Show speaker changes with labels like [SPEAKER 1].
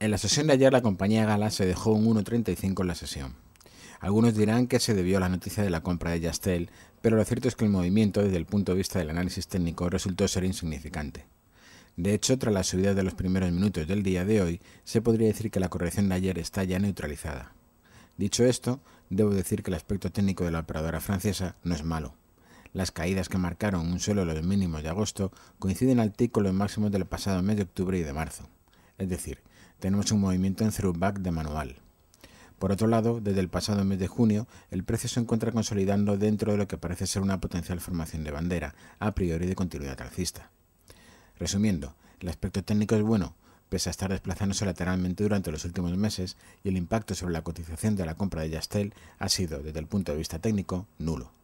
[SPEAKER 1] En la sesión de ayer la compañía Gala se dejó un 1.35 en la sesión. Algunos dirán que se debió a la noticia de la compra de Yastel, pero lo cierto es que el movimiento desde el punto de vista del análisis técnico resultó ser insignificante. De hecho, tras la subida de los primeros minutos del día de hoy, se podría decir que la corrección de ayer está ya neutralizada. Dicho esto, debo decir que el aspecto técnico de la operadora francesa no es malo. Las caídas que marcaron un solo los mínimos de agosto coinciden al TIC con los máximos del pasado mes de octubre y de marzo es decir, tenemos un movimiento en throughback de manual. Por otro lado, desde el pasado mes de junio, el precio se encuentra consolidando dentro de lo que parece ser una potencial formación de bandera, a priori de continuidad alcista. Resumiendo, el aspecto técnico es bueno, pese a estar desplazándose lateralmente durante los últimos meses, y el impacto sobre la cotización de la compra de Yastel ha sido, desde el punto de vista técnico, nulo.